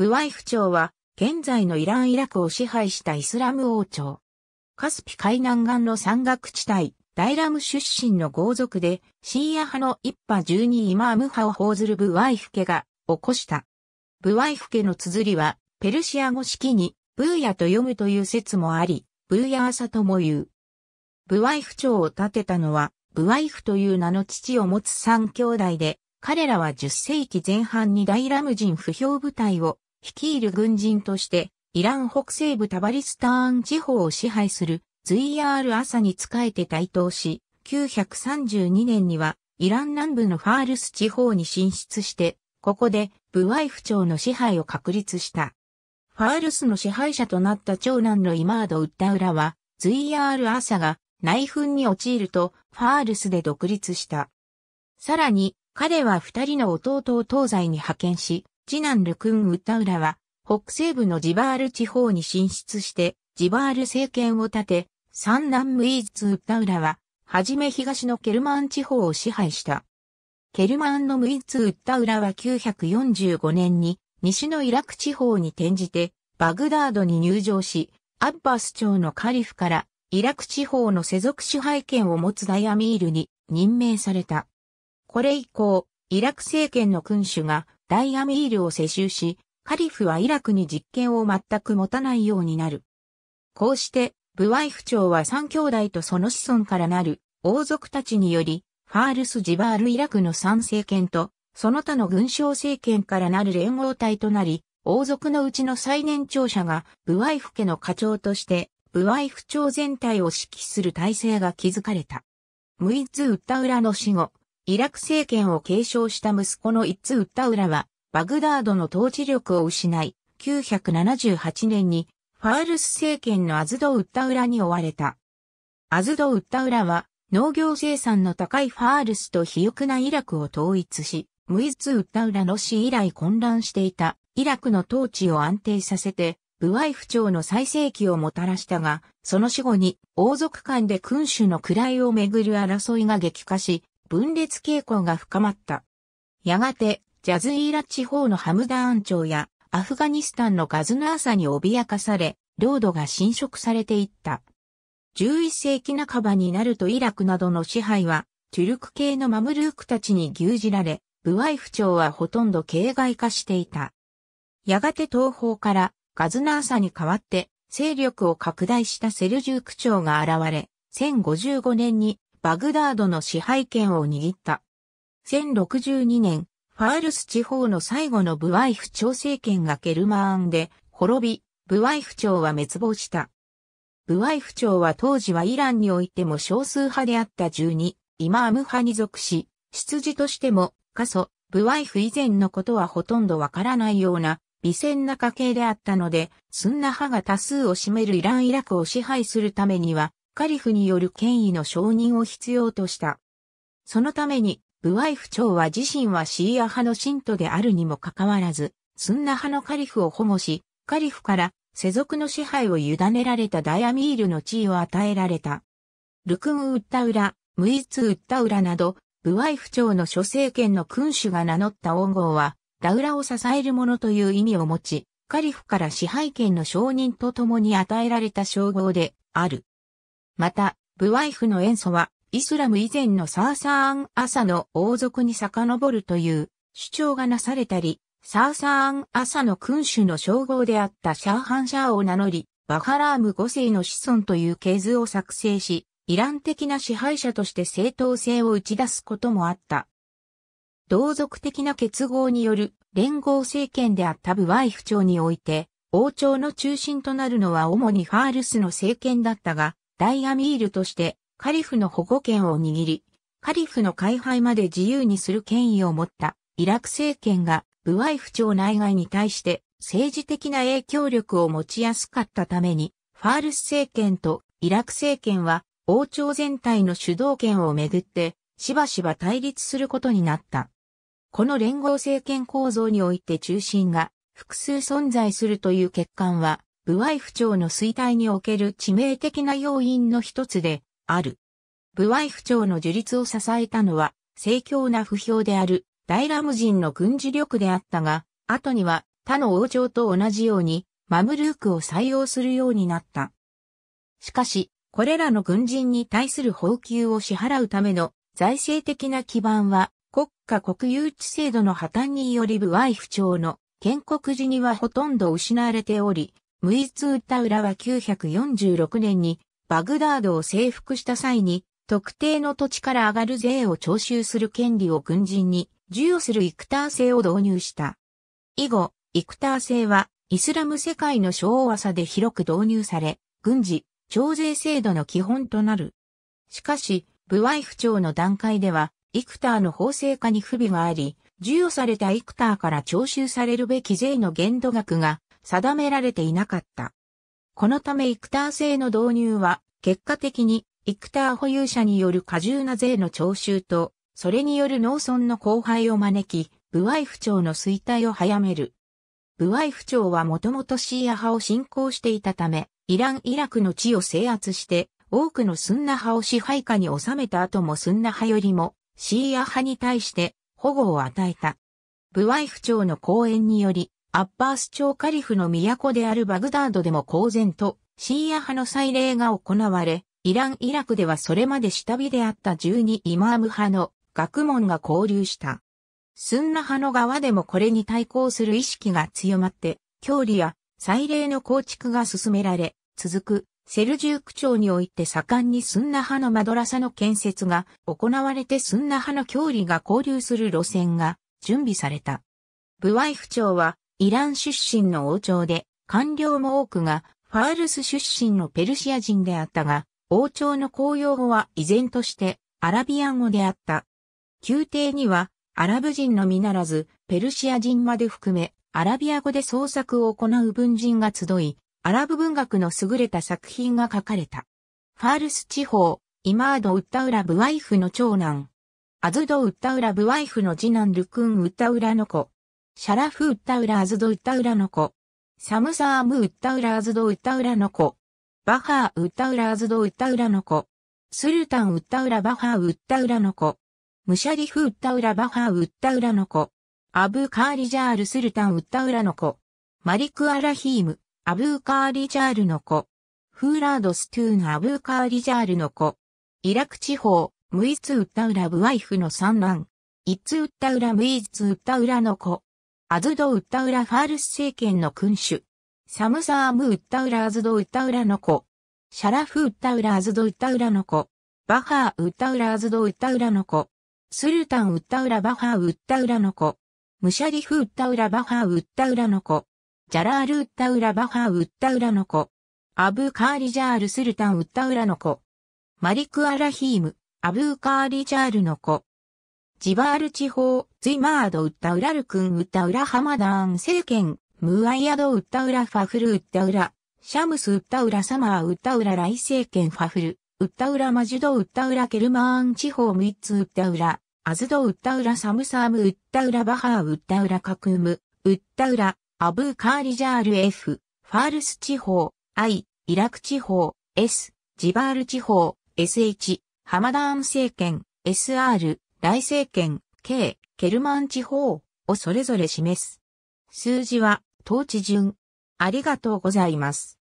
ブワイフ朝は、現在のイラン・イラクを支配したイスラム王朝。カスピ海南岸の山岳地帯、ダイラム出身の豪族で、シーア派の一派12イマーム派を報ずるブワイフ家が起こした。ブワイフ家の綴りは、ペルシア語式に、ブーヤと読むという説もあり、ブーヤーサとも言う。ブワイフ朝を建てたのは、ブワイフという名の父を持つ三兄弟で、彼らは10世紀前半にダイラム人不評部隊を率いる軍人として、イラン北西部タバリスターン地方を支配するズイヤール朝に仕えて台頭し、932年にはイラン南部のファールス地方に進出して、ここでブワイフ朝の支配を確立した。ファールスの支配者となった長男のイマード・ウッダウラは、ズイヤール朝が内紛に陥るとファールスで独立した。さらに、彼は二人の弟を東西に派遣し、次男ルクン・ウタウラは、北西部のジバール地方に進出して、ジバール政権を立て、三男ムイーズ・ウタウラは、はじめ東のケルマン地方を支配した。ケルマンのムイーズ・ウタウラは945年に、西のイラク地方に転じて、バグダードに入城し、アッバス朝のカリフから、イラク地方の世俗支配権を持つダイアミールに任命された。これ以降、イラク政権の君主がダイアミールを世襲し、カリフはイラクに実権を全く持たないようになる。こうして、ブワイフ朝は三兄弟とその子孫からなる王族たちにより、ファールス・ジバール・イラクの三政権と、その他の軍省政権からなる連合体となり、王族のうちの最年長者が、ブワイフ家の課長として、ブワイフ朝全体を指揮する体制が築かれた。ムイズ・ウッタウラの死後、イラク政権を継承した息子のイッツ・ウッタウラは、バグダードの統治力を失い、978年にファールス政権のアズド・ウッタウラに追われた。アズド・ウッタウラは、農業生産の高いファールスと肥沃なイラクを統一し、ムイズ・ウッタウラの死以来混乱していたイラクの統治を安定させて、ブワイフ朝の最盛期をもたらしたが、その死後に王族間で君主の位をめぐる争いが激化し、分裂傾向が深まった。やがて、ジャズイーラ地方のハムダーン朝やアフガニスタンのガズナーサに脅かされ、領土が侵食されていった。11世紀半ばになるとイラクなどの支配は、チュルク系のマムルークたちに牛耳られ、ブワイフ朝はほとんど形骸化していた。やがて東方からガズナーサに代わって勢力を拡大したセルジューク朝が現れ、1055年にバグダードの支配権を握った。1062年、ファールス地方の最後のブワイフ朝政権がケルマーンで滅び、ブワイフ朝は滅亡した。ブワイフ朝は当時はイランにおいても少数派であった12、イマーム派に属し、出自としても、過疎、ブワイフ以前のことはほとんどわからないような、微戦な家系であったので、スンナ派が多数を占めるイラン・イラクを支配するためには、カリフによる権威の承認を必要とした。そのために、ブワイフ長は自身はシーア派の信徒であるにもかかわらず、スンナ派のカリフを保護し、カリフから世俗の支配を委ねられたダイアミールの地位を与えられた。ルクン・ウッタウラ、ムイツ・ウッタウラなど、ブワイフ朝の諸政権の君主が名乗った恩号は、ダウラを支える者という意味を持ち、カリフから支配権の承認とともに与えられた称号である。また、ブワイフの塩素は、イスラム以前のサーサーンアサの王族に遡るという主張がなされたり、サーサーンアサの君主の称号であったシャーハンシャーを名乗り、バハラーム5世の子孫という系図を作成し、イラン的な支配者として正当性を打ち出すこともあった。同族的な結合による連合政権であったブワイフ朝において、王朝の中心となるのは主にファールスの政権だったが、大アミールとしてカリフの保護権を握り、カリフの開廃まで自由にする権威を持ったイラク政権がブワイフ朝内外に対して政治的な影響力を持ちやすかったために、ファールス政権とイラク政権は王朝全体の主導権をめぐってしばしば対立することになった。この連合政権構造において中心が複数存在するという欠陥はブワイフ朝の衰退における致命的な要因の一つである。ブワイフ朝の樹立を支えたのは、盛況な不評である、大ラム人の軍事力であったが、後には他の王朝と同じように、マムルークを採用するようになった。しかし、これらの軍人に対する報給を支払うための財政的な基盤は、国家国有地制度の破綻によりブワイフ朝の建国時にはほとんど失われており、ムイツータウラは946年にバグダードを征服した際に特定の土地から上がる税を徴収する権利を軍人に授与するイクター制を導入した。以後、イクター制はイスラム世界の小さで広く導入され、軍事、徴税制度の基本となる。しかし、部ワイフの段階では、イクターの法制化に不備があり、授与されたイクターから徴収されるべき税の限度額が定められていなかった。このためイクター制の導入は、結果的にイクター保有者による過重な税の徴収と、それによる農村の荒廃を招き、部外府長の衰退を早める。部外府長はもともとシーア派を信仰していたため、イラン・イラクの地を制圧して、多くのスンナ派を支配下に収めた後もスンナ派よりも、シーア派に対して保護を与えた。部外府長の講演により、アッパース朝カリフの都であるバグダードでも公然とシーア派の祭礼が行われ、イラン・イラクではそれまで下火であった12イマーム派の学問が交流した。スンナ派の側でもこれに対抗する意識が強まって、教理や祭礼の構築が進められ、続くセルジューク朝において盛んにスンナ派のマドラサの建設が行われてスンナ派の教理が交流する路線が準備された。ブワイフ朝はイラン出身の王朝で、官僚も多くが、ファールス出身のペルシア人であったが、王朝の公用語は依然としてアラビア語であった。宮廷には、アラブ人のみならず、ペルシア人まで含め、アラビア語で創作を行う文人が集い、アラブ文学の優れた作品が書かれた。ファールス地方、イマード・ウッタウラ・ブワイフの長男。アズド・ウッタウラ・ブワイフの次男ルクン・ウッタウラの子。シャラフウッタウラーズドウッタウラの子。サムサームウッタウラーズドウッタウラの子。バハーウッタウラーズドウッタウラの子。スルタンウッタウラバハーウッタウラの子。ムシャリフウッタウラバハーウッタウラの子。アブーカーリジャールスルタンウッタウラの子。マリクアラヒーム、アブーカーリジャールの子。フーラードストゥーンアブーカーリジャールの子。イラク地方、ムイツウッタウラブワイフの産卵。イッツウッタウラムイツウッタウラの子。アズドウッタウラファールス政権の君主。サムサームウッタウラアズドウッタウラの子。シャラフウッタウラアズドウッタウラの子。バハーウッタウラアズドウッタウラの子。スルタンウッタウラバハーウッタウラの子。ムシャリフウッタウラバハーウッタウラの子。ジャラールウッタウラバハーウッタウラの子。アブカーリジャールスルタンウッタウラの子。マリクアラヒーム、アブカーリジャールの子。ジバール地方、ズイマードウッタウラルクンウッタウラハマダーン政権、ムーアイアドウッタウラファフルウッタウラ、シャムスウッタウラサマーウッタウラライ政権ファフル、ウッタウラマジュドウッタウラケルマーン地方ムイッツウッタウラ、アズドウッタウラサムサームウッタウラバハーウッタウラカクム、ウッタウラ、アブーカーリジャール F、ファールス地方、I、イラク地方、S、ジバール地方、SH、ハマダーン政権、SR、イ政権、K、ケルマン地方をそれぞれ示す。数字は、統治順。ありがとうございます。